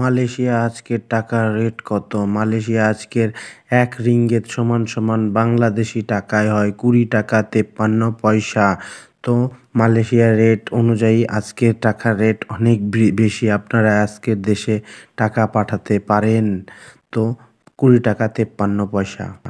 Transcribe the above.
Malaysia আজকের টাকার rate কত মালয়েশিয়া আজকের এক রিঙ্গেত সমান সমান বাংলাদেশি টাকায় হয় কুড়ি টাকা তেপ্পান্ন পয়সা তো মালয়েশিয়া রেট অনুযায়ী আজকের টাকার রেট অনেক বেশি আপনারা আজকের দেশে টাকা পাঠাতে পারেন তো কুড়ি টাকা তেপ্পান্ন পয়সা